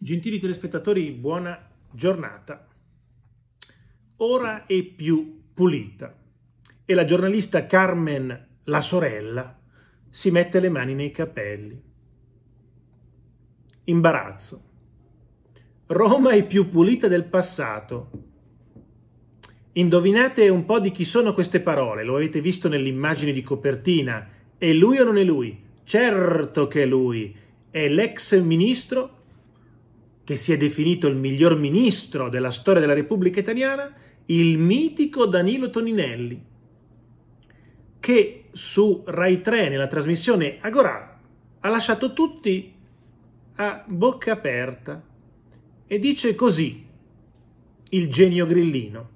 Gentili telespettatori, buona giornata. Ora è più pulita e la giornalista Carmen, la sorella, si mette le mani nei capelli. Imbarazzo. Roma è più pulita del passato. Indovinate un po' di chi sono queste parole, lo avete visto nell'immagine di copertina. È lui o non è lui? Certo che è lui, è l'ex ministro che si è definito il miglior ministro della storia della Repubblica Italiana, il mitico Danilo Toninelli, che su Rai 3 nella trasmissione Agora, ha lasciato tutti a bocca aperta e dice così il genio grillino.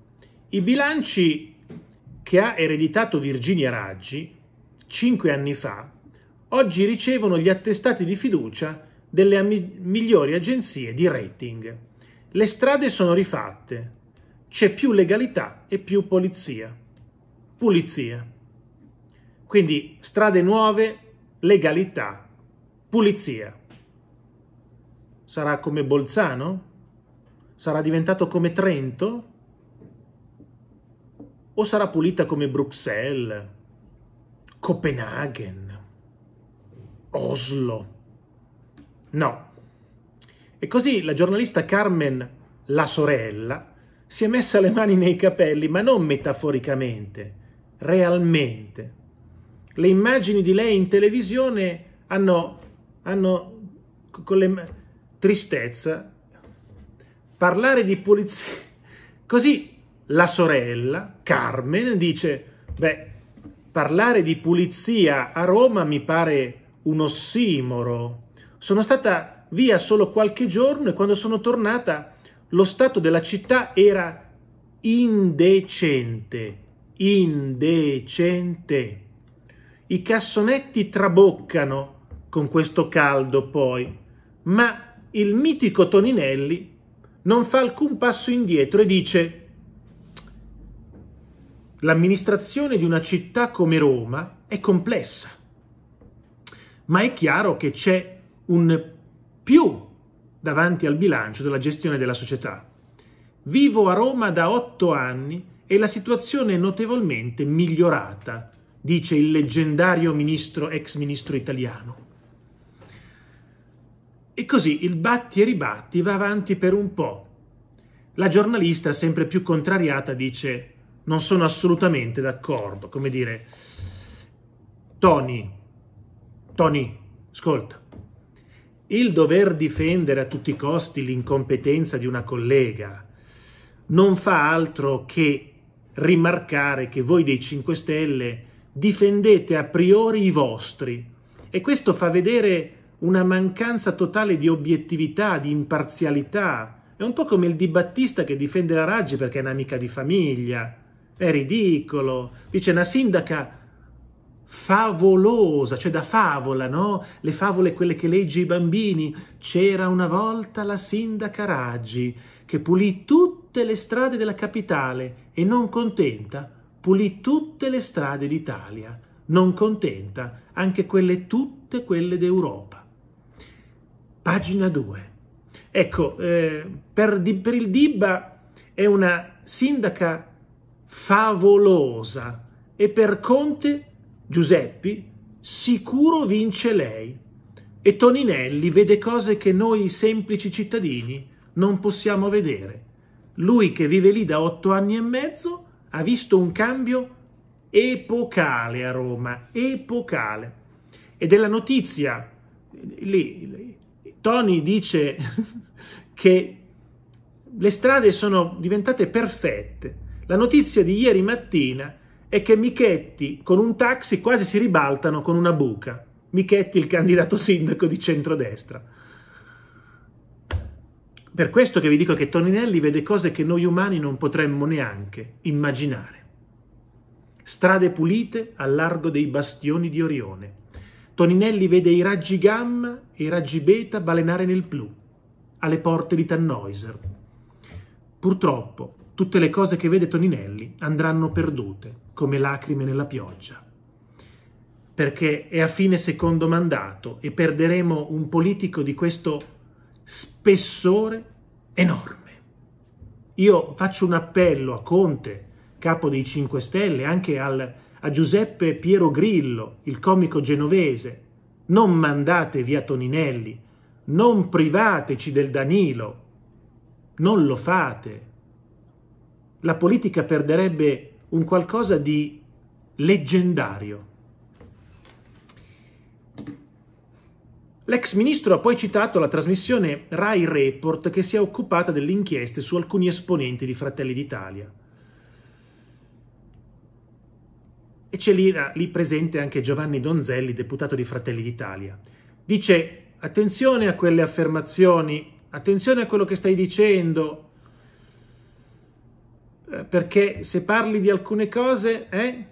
I bilanci che ha ereditato Virginia Raggi cinque anni fa oggi ricevono gli attestati di fiducia delle ami- migliori agenzie di rating. Le strade sono rifatte, c'è più legalità e più polizia. Pulizia. Quindi strade nuove, legalità, pulizia. Sarà come Bolzano? Sarà diventato come Trento? O sarà pulita come Bruxelles, Copenaghen, Oslo? No. E così la giornalista Carmen, la sorella, si è messa le mani nei capelli, ma non metaforicamente, realmente. Le immagini di lei in televisione hanno, hanno con le, tristezza, parlare di pulizia. Così la sorella, Carmen, dice, beh, parlare di pulizia a Roma mi pare un ossimoro, sono stata via solo qualche giorno e quando sono tornata lo stato della città era indecente, indecente. I cassonetti traboccano con questo caldo poi, ma il mitico Toninelli non fa alcun passo indietro e dice L'amministrazione di una città come Roma è complessa, ma è chiaro che c'è un più davanti al bilancio della gestione della società. Vivo a Roma da otto anni e la situazione è notevolmente migliorata, dice il leggendario ministro, ex ministro italiano. E così il batti e ribatti va avanti per un po'. La giornalista, sempre più contrariata, dice non sono assolutamente d'accordo, come dire, Tony, Tony, ascolta, il dover difendere a tutti i costi l'incompetenza di una collega non fa altro che rimarcare che voi dei 5 Stelle difendete a priori i vostri e questo fa vedere una mancanza totale di obiettività, di imparzialità. È un po' come il dibattista che difende la Raggi perché è un'amica di famiglia. È ridicolo. Dice una sindaca favolosa, cioè da favola, no? Le favole, quelle che leggi i bambini. C'era una volta la sindaca Raggi che pulì tutte le strade della capitale e non contenta, pulì tutte le strade d'Italia, non contenta anche quelle tutte quelle d'Europa. Pagina 2. Ecco, eh, per, per il Dibba è una sindaca favolosa e per Conte Giuseppi, sicuro vince lei. E Toninelli vede cose che noi semplici cittadini non possiamo vedere. Lui che vive lì da otto anni e mezzo ha visto un cambio epocale a Roma, epocale. E della notizia, lì, Tony dice che le strade sono diventate perfette. La notizia di ieri mattina è è che Michetti con un taxi quasi si ribaltano con una buca. Michetti il candidato sindaco di centrodestra. Per questo che vi dico che Toninelli vede cose che noi umani non potremmo neanche immaginare. Strade pulite al largo dei bastioni di Orione. Toninelli vede i raggi gamma e i raggi beta balenare nel blu, alle porte di Tannhäuser. Purtroppo, Tutte le cose che vede Toninelli andranno perdute, come lacrime nella pioggia. Perché è a fine secondo mandato e perderemo un politico di questo spessore enorme. Io faccio un appello a Conte, capo dei 5 Stelle, anche al, a Giuseppe Piero Grillo, il comico genovese. Non mandate via Toninelli, non privateci del Danilo, non lo fate la politica perderebbe un qualcosa di leggendario. L'ex ministro ha poi citato la trasmissione Rai Report che si è occupata delle inchieste su alcuni esponenti di Fratelli d'Italia. E c'è lì, ah, lì presente anche Giovanni Donzelli, deputato di Fratelli d'Italia. Dice attenzione a quelle affermazioni, attenzione a quello che stai dicendo, eh, perché se parli di alcune cose eh,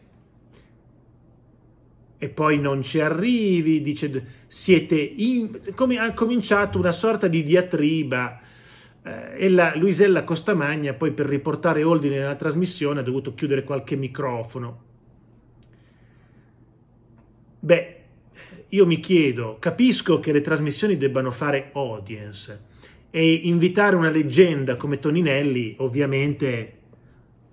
e poi non ci arrivi, dice siete in, come ha cominciato una sorta di diatriba eh, e la Luisella Costamagna poi per riportare ordine nella trasmissione ha dovuto chiudere qualche microfono. Beh, io mi chiedo, capisco che le trasmissioni debbano fare audience e invitare una leggenda come Toninelli ovviamente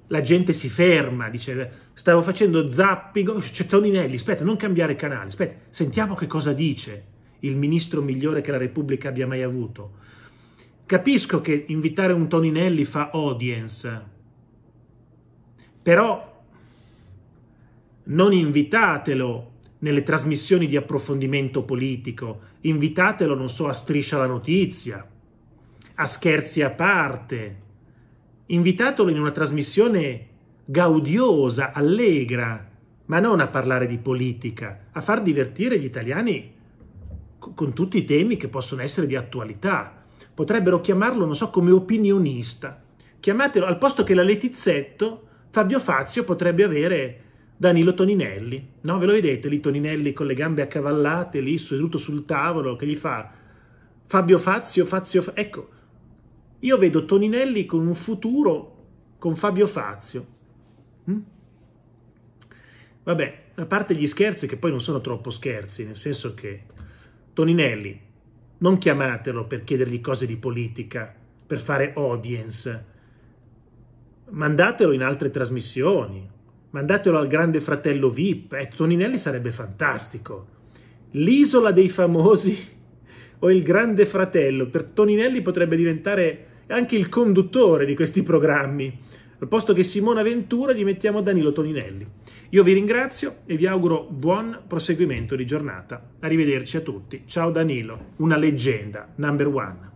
la gente si ferma, dice stavo facendo zapping, c'è cioè, Toninelli, aspetta, non cambiare canale, aspetta, sentiamo che cosa dice il ministro migliore che la Repubblica abbia mai avuto. Capisco che invitare un Toninelli fa audience, però non invitatelo nelle trasmissioni di approfondimento politico, invitatelo, non so, a Striscia la Notizia, a Scherzi a parte, invitatelo in una trasmissione gaudiosa, allegra, ma non a parlare di politica, a far divertire gli italiani con tutti i temi che possono essere di attualità. Potrebbero chiamarlo, non so, come opinionista. Chiamatelo, al posto che la Letizzetto, Fabio Fazio potrebbe avere Danilo Toninelli. No, ve lo vedete lì Toninelli con le gambe accavallate, lì seduto sul tavolo, che gli fa Fabio Fazio, Fazio... Fazio. Ecco, io vedo Toninelli con un futuro con Fabio Fazio. Mm? Vabbè, a parte gli scherzi, che poi non sono troppo scherzi, nel senso che Toninelli, non chiamatelo per chiedergli cose di politica, per fare audience, mandatelo in altre trasmissioni, mandatelo al grande fratello VIP, eh, Toninelli sarebbe fantastico. L'isola dei famosi o il grande fratello, per Toninelli potrebbe diventare anche il conduttore di questi programmi. Al posto che Simona Ventura gli mettiamo Danilo Toninelli. Io vi ringrazio e vi auguro buon proseguimento di giornata. Arrivederci a tutti. Ciao Danilo, una leggenda, number one.